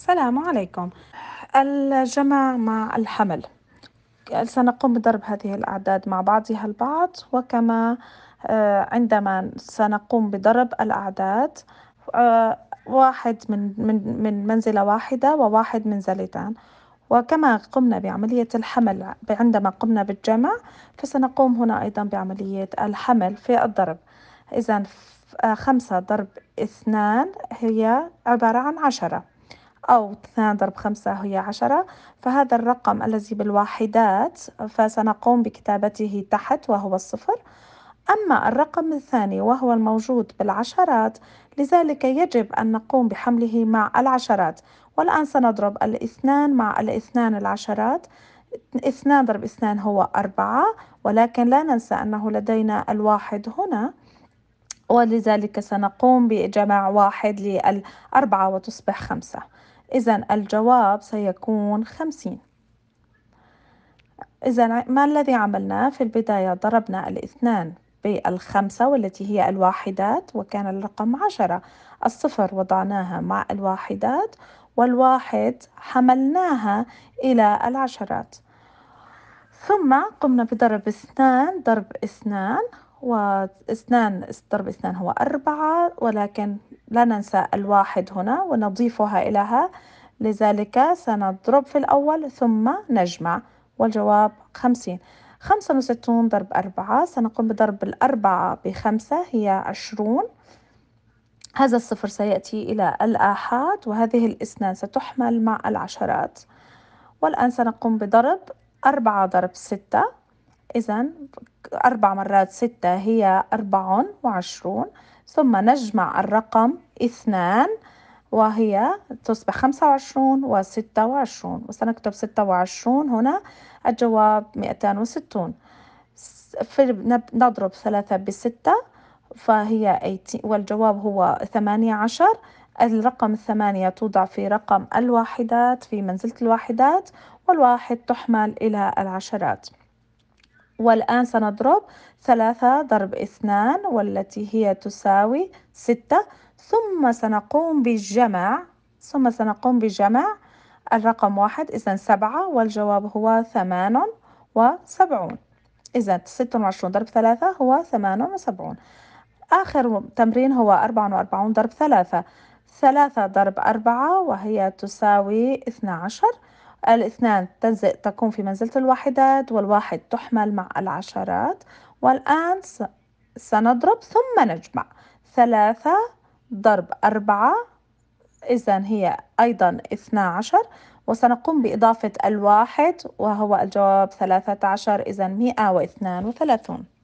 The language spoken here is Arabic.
السلام عليكم الجمع مع الحمل سنقوم بضرب هذه الأعداد مع بعضها البعض وكما آه، عندما سنقوم بضرب الأعداد آه، واحد من, من, من منزلة واحدة وواحد من زلتان وكما قمنا بعملية الحمل عندما قمنا بالجمع فسنقوم هنا أيضا بعملية الحمل في الضرب إذا آه، خمسة ضرب اثنان هي عبارة عن عشرة أو اثنان ضرب خمسة هي عشرة فهذا الرقم الذي بالواحدات فسنقوم بكتابته تحت وهو الصفر أما الرقم الثاني وهو الموجود بالعشرات لذلك يجب أن نقوم بحمله مع العشرات والآن سنضرب الاثنان مع الاثنان العشرات اثنان ضرب اثنان هو أربعة ولكن لا ننسى أنه لدينا الواحد هنا ولذلك سنقوم بجمع واحد للأربعة وتصبح خمسة إذا الجواب سيكون خمسين إذا ما الذي عملناه في البداية ضربنا الاثنان بالخمسة والتي هي الواحدات وكان الرقم عشرة الصفر وضعناها مع الواحدات والواحد حملناها إلى العشرات ثم قمنا بضرب اثنان ضرب اثنان واثنان ضرب اثنان هو أربعة ولكن لا ننسى الواحد هنا ونضيفها إليها لذلك سنضرب في الأول ثم نجمع والجواب خمسين خمسة وستون ضرب أربعة سنقوم بضرب الأربعة بخمسة هي عشرون هذا الصفر سيأتي إلى الآحاد وهذه الاثنان ستحمل مع العشرات والآن سنقوم بضرب أربعة ضرب ستة إذا أربع مرات ستة هي أربع وعشرون ثم نجمع الرقم اثنان وهي تصبح خمسة وعشرون وستة وعشرون وسنكتب ستة وعشرون هنا الجواب مئتان وستون نضرب ثلاثة بستة فهي 18 والجواب هو ثمانية عشر الرقم الثمانية توضع في رقم الواحدات في منزلة الواحدات والواحد تحمل إلى العشرات والآن سنضرب ثلاثة ضرب اثنان والتي هي تساوي ستة ثم سنقوم بالجمع ثم سنقوم بجمع الرقم واحد إذا سبعة والجواب هو ثمان وسبعون إذا ستة وعشرون ضرب ثلاثة هو ثمان وسبعون آخر تمرين هو أربعة وأربعون ضرب ثلاثة ثلاثة ضرب أربعة وهي تساوي اثنا عشر الاثنان تكون في منزلة الواحدات والواحد تحمل مع العشرات والآن سنضرب ثم نجمع ثلاثة ضرب أربعة إذا هي أيضا اثنا عشر وسنقوم بإضافة الواحد وهو الجواب ثلاثة عشر إذا مئة واثنان وثلاثون